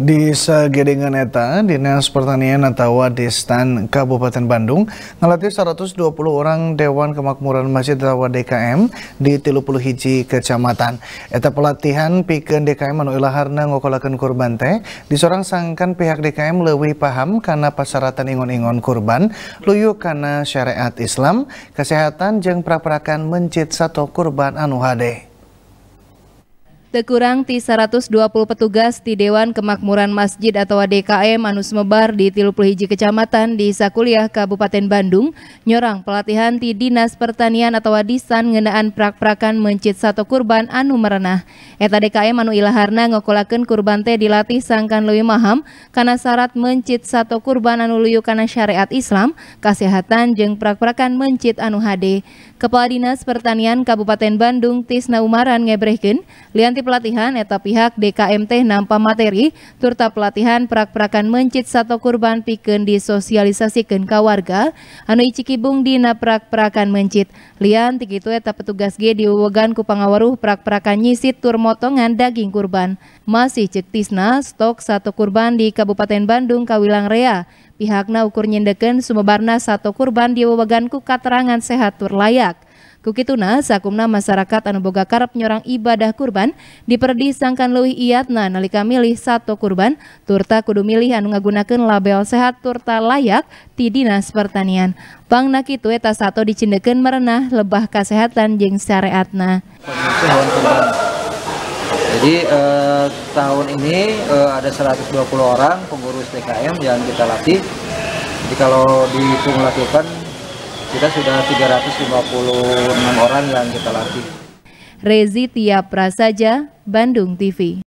Di Sagedengan Eta, Dinas Pertanian atau Wadistan Kabupaten Bandung ngelatih 120 orang Dewan Kemakmuran Masjid atau DKM di puluh hiji kecamatan. Eta pelatihan piken DKM Manu ilaharna ngokolakan kurban teh disorang sangkan pihak DKM lebih paham karena persyaratan ingon-ingon kurban luyu karena syariat Islam, kesehatan jeng praperakan mencit satu kurban anu hadeh. Tekurang ti 120 petugas di Dewan Kemakmuran Masjid atau DKM Anus Mebar di 31 kecamatan di Sakuliah Kabupaten Bandung nyorang pelatihan ti Dinas Pertanian atau Disan ngenaan prak-prakan mencit satu kurban anu merenah. Eta DKM anu ilaharna ngokolaken kurban teh dilatih sangkan lebih maham karena syarat mencit satu kurban anu luyu karena syariat Islam, kesehatan jeng prak-prakan mencit anu hade Kepala Dinas Pertanian Kabupaten Bandung Tisna Umaran ngebrehkeun lianti pelatihan eta pihak DKMT nampa materi turta pelatihan prak-prakan mencit satu kurban piken disosialisasikeun ka warga anu icikibung di prak prakan mencit. Lian itu eta petugas G diwewegan kupangawaru prak-prakan nyisit tur motongan daging kurban. Masih cek Tisna stok satu kurban di Kabupaten Bandung Kawilang Rea. Pihakna ukur nyendeken sumebarna satu kurban diwewegan ku katerangan sehat tur layak. Kukituna sakumna masyarakat anu boga karep nyorang ibadah kurban diperdi sangkan leuwih iatna nalika milih sato kurban turta kudu milih anu ngagunakeun label sehat turta layak ti dinas pertanian. Pangna kitu eta sato dicindekeun merenah lebah kesehatan jeung syariatna. Jadi eh, tahun ini eh, ada 120 orang pengurus TKM yang kita latih. Jadi kalau dihitung latihan kita sudah 356 orang yang kita latih. Rezi Tia Prasaja, Bandung TV.